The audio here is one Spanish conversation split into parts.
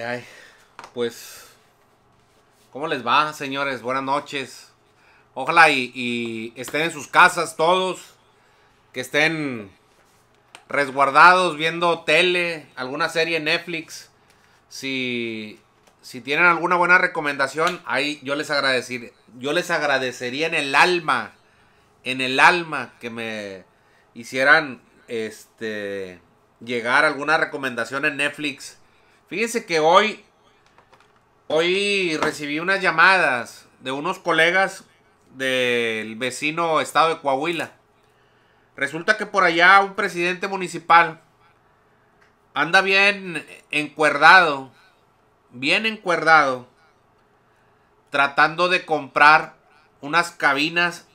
Ay, Pues, ¿cómo les va, señores? Buenas noches. Ojalá y, estén en sus casas todos, que estén resguardados viendo tele, alguna serie en Netflix. Si, si tienen alguna buena recomendación, ahí yo les, agradecer, yo les agradecería en el alma, en el alma que me hicieran este, llegar alguna recomendación en Netflix Fíjense que hoy, hoy recibí unas llamadas de unos colegas del vecino estado de Coahuila. Resulta que por allá un presidente municipal anda bien encuerdado, bien encuerdado, tratando de comprar unas cabinas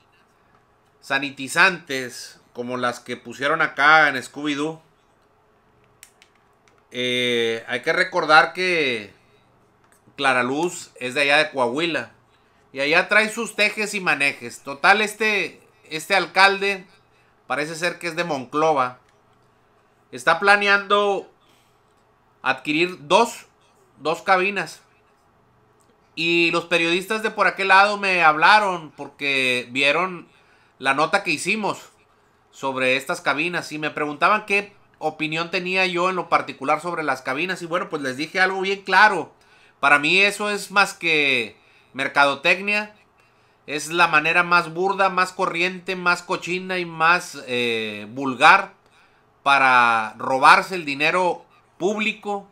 sanitizantes como las que pusieron acá en Scooby-Doo eh, hay que recordar que Clara Luz es de allá de Coahuila. Y allá trae sus tejes y manejes. Total, este, este alcalde parece ser que es de Monclova. Está planeando adquirir dos, dos cabinas. Y los periodistas de por aquel lado me hablaron porque vieron la nota que hicimos sobre estas cabinas y me preguntaban qué opinión tenía yo en lo particular sobre las cabinas y bueno, pues les dije algo bien claro. Para mí eso es más que mercadotecnia, es la manera más burda, más corriente, más cochina y más eh, vulgar para robarse el dinero público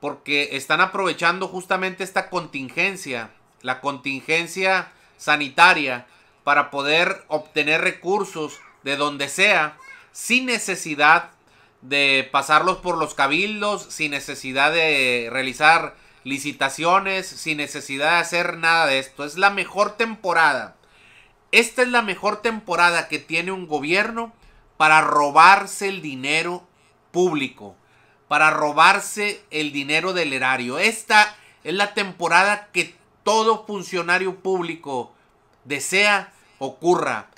porque están aprovechando justamente esta contingencia, la contingencia sanitaria para poder obtener recursos de donde sea sin necesidad de pasarlos por los cabildos sin necesidad de realizar licitaciones, sin necesidad de hacer nada de esto. Es la mejor temporada. Esta es la mejor temporada que tiene un gobierno para robarse el dinero público, para robarse el dinero del erario. Esta es la temporada que todo funcionario público desea ocurra.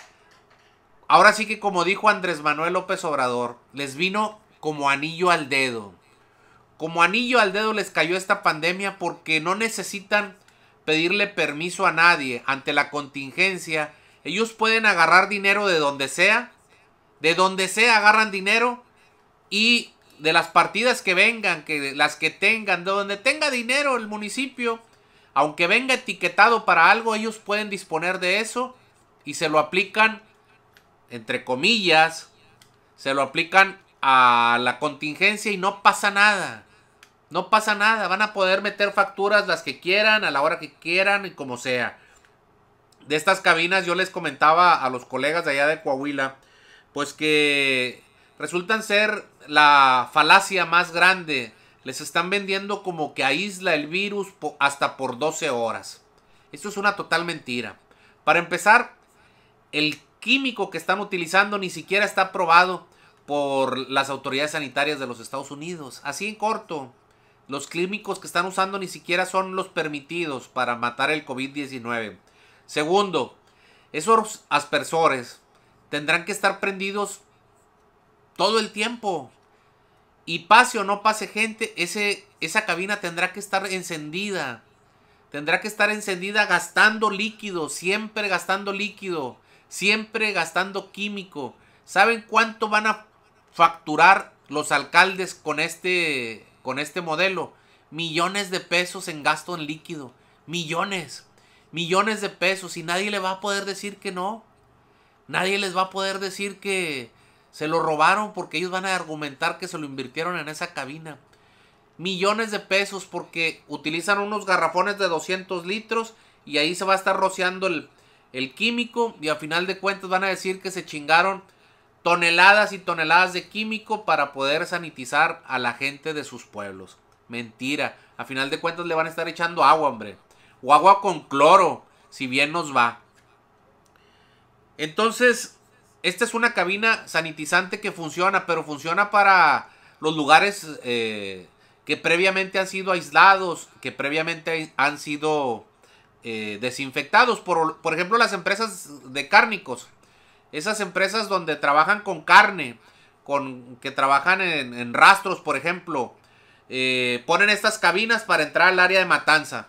Ahora sí que como dijo Andrés Manuel López Obrador, les vino como anillo al dedo. Como anillo al dedo les cayó esta pandemia porque no necesitan pedirle permiso a nadie ante la contingencia. Ellos pueden agarrar dinero de donde sea. De donde sea agarran dinero y de las partidas que vengan, que las que tengan, de donde tenga dinero el municipio, aunque venga etiquetado para algo, ellos pueden disponer de eso y se lo aplican entre comillas, se lo aplican a la contingencia y no pasa nada. No pasa nada, van a poder meter facturas las que quieran, a la hora que quieran y como sea. De estas cabinas yo les comentaba a los colegas de allá de Coahuila, pues que resultan ser la falacia más grande. Les están vendiendo como que aísla el virus hasta por 12 horas. Esto es una total mentira. Para empezar, el químico que están utilizando ni siquiera está aprobado por las autoridades sanitarias de los Estados Unidos. Así en corto, los químicos que están usando ni siquiera son los permitidos para matar el COVID-19. Segundo, esos aspersores tendrán que estar prendidos todo el tiempo. Y pase o no pase gente, ese, esa cabina tendrá que estar encendida. Tendrá que estar encendida gastando líquido, siempre gastando líquido siempre gastando químico. ¿Saben cuánto van a facturar los alcaldes con este, con este modelo? Millones de pesos en gasto en líquido. Millones. Millones de pesos. Y nadie le va a poder decir que no. Nadie les va a poder decir que se lo robaron porque ellos van a argumentar que se lo invirtieron en esa cabina. Millones de pesos porque utilizan unos garrafones de 200 litros y ahí se va a estar rociando el, el químico y a final de cuentas van a decir que se chingaron toneladas y toneladas de químico para poder sanitizar a la gente de sus pueblos. Mentira, a final de cuentas le van a estar echando agua, hombre. O agua con cloro, si bien nos va. Entonces, esta es una cabina sanitizante que funciona, pero funciona para los lugares eh, que previamente han sido aislados, que previamente han sido eh, desinfectados. Por, por, ejemplo, las empresas de cárnicos. Esas empresas donde trabajan con carne, con, que trabajan en, rastros, por ejemplo. Eh, ponen estas cabinas para entrar al área de matanza.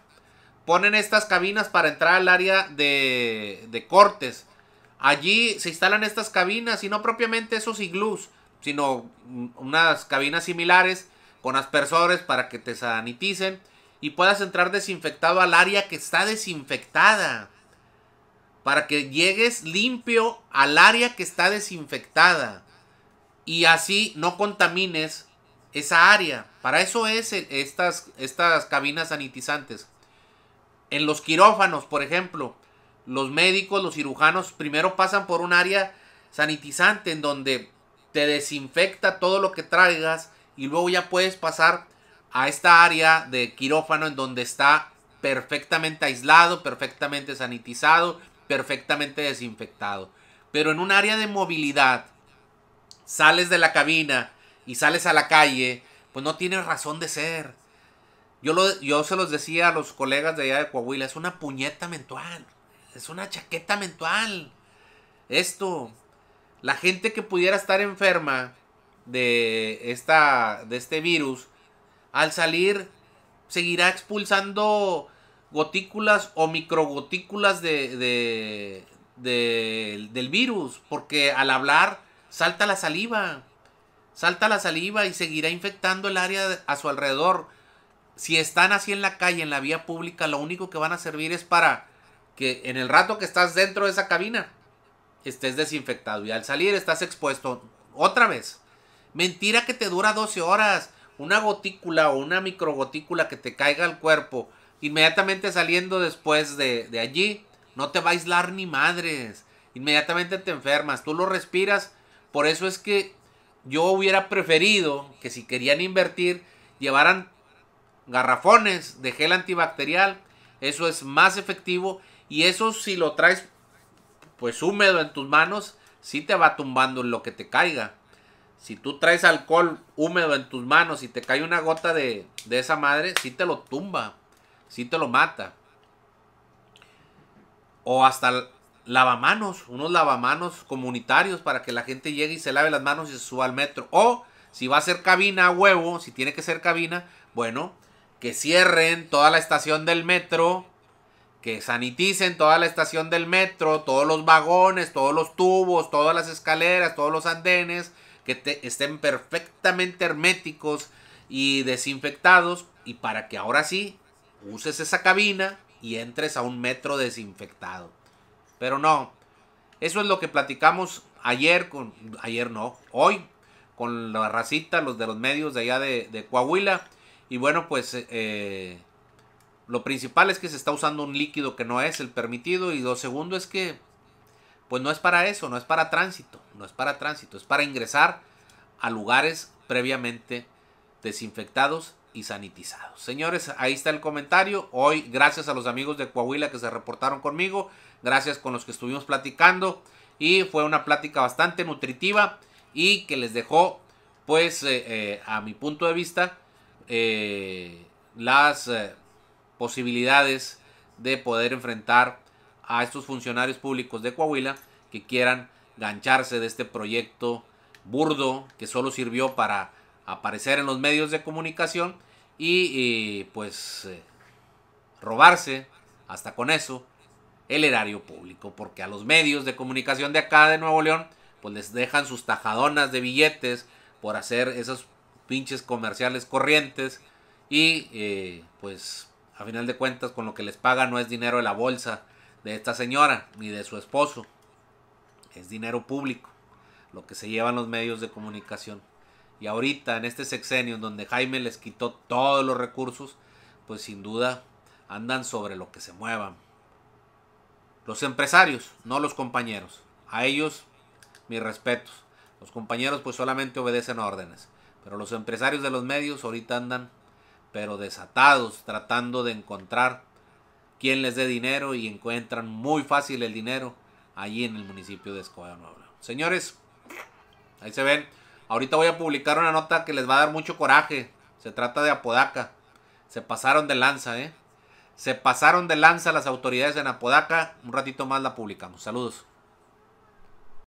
Ponen estas cabinas para entrar al área de, de cortes. Allí se instalan estas cabinas y no propiamente esos iglús, sino unas cabinas similares con aspersores para que te saniticen y puedas entrar desinfectado al área que está desinfectada. Para que llegues limpio al área que está desinfectada. Y así no contamines esa área. Para eso es estas, estas cabinas sanitizantes. En los quirófanos, por ejemplo, los médicos, los cirujanos, primero pasan por un área sanitizante en donde te desinfecta todo lo que traigas y luego ya puedes pasar a esta área de quirófano en donde está perfectamente aislado, perfectamente sanitizado, perfectamente desinfectado. Pero en un área de movilidad, sales de la cabina y sales a la calle, pues no tienes razón de ser. Yo, yo se los decía a los colegas de allá de Coahuila, es una puñeta mental, es una chaqueta mental. Esto, la gente que pudiera estar enferma de, esta, de este virus, al salir seguirá expulsando gotículas o microgotículas de, de, del virus, porque al hablar salta la saliva, salta la saliva y seguirá infectando el área a su alrededor. Si están así en la calle, en la vía pública, lo único que van a servir es para que en el rato que estás dentro de esa cabina estés desinfectado y al salir estás expuesto otra vez. Mentira que te dura 12 horas una gotícula o una microgotícula que te caiga al cuerpo inmediatamente saliendo después de, allí, no te va a aislar ni madres. Inmediatamente te enfermas, tú lo respiras. Por eso es que yo hubiera preferido que si querían invertir, llevaran garrafones de gel antibacterial. Eso es más efectivo. Y eso si lo traes pues húmedo en tus manos, sí te va tumbando lo que te caiga si tú traes alcohol húmedo en tus manos y te cae una gota de, esa madre, sí te lo tumba, sí te lo mata. O hasta lavamanos, unos lavamanos comunitarios para que la gente llegue y se lave las manos y se suba al metro. O si va a ser cabina a huevo, si tiene que ser cabina, bueno, que cierren toda la estación del metro, que saniticen toda la estación del metro, todos los vagones, todos los tubos, todas las escaleras, todos los andenes, que estén perfectamente herméticos y desinfectados y para que ahora sí uses esa cabina y entres a un metro desinfectado. Pero no, eso es lo que platicamos ayer con, ayer no, hoy con la racita, los de los medios de allá de, Coahuila. Y bueno, pues eh, eh, lo principal es que se está usando un líquido que no es el permitido. Y lo segundo es que pues no es para eso, no es para tránsito, no es para tránsito, es para ingresar a lugares previamente desinfectados y sanitizados. Señores, ahí está el comentario. Hoy, gracias a los amigos de Coahuila que se reportaron conmigo, gracias con los que estuvimos platicando y fue una plática bastante nutritiva y que les dejó, pues, eh, eh, a mi punto de vista, eh, las posibilidades de poder enfrentar a estos funcionarios públicos de Coahuila que quieran gancharse de este proyecto burdo que solo sirvió para aparecer en los medios de comunicación y, eh, pues eh, robarse hasta con eso el erario público, porque a los medios de comunicación de acá de Nuevo León pues les dejan sus tajadonas de billetes por hacer esos pinches comerciales corrientes y eh, pues a final de cuentas con lo que les paga. no es dinero de la bolsa, de esta señora ni de su esposo. Es dinero público, lo que se llevan los medios de comunicación. Y ahorita, en este sexenio, en donde Jaime les quitó todos los recursos, pues sin duda andan sobre lo que se muevan. Los empresarios, no los compañeros. A ellos, mis respetos. Los compañeros pues solamente obedecen órdenes. Pero los empresarios de los medios ahorita andan, pero desatados, tratando de encontrar quien les dé dinero y encuentran muy fácil el dinero allí en el municipio de Escobedo Nuevo Señores, ahí se ven. Ahorita voy a publicar una nota que les va a dar mucho coraje. Se trata de Apodaca. Se pasaron de lanza, ¿eh? Se pasaron de lanza las autoridades en Apodaca. Un ratito más la publicamos. Saludos.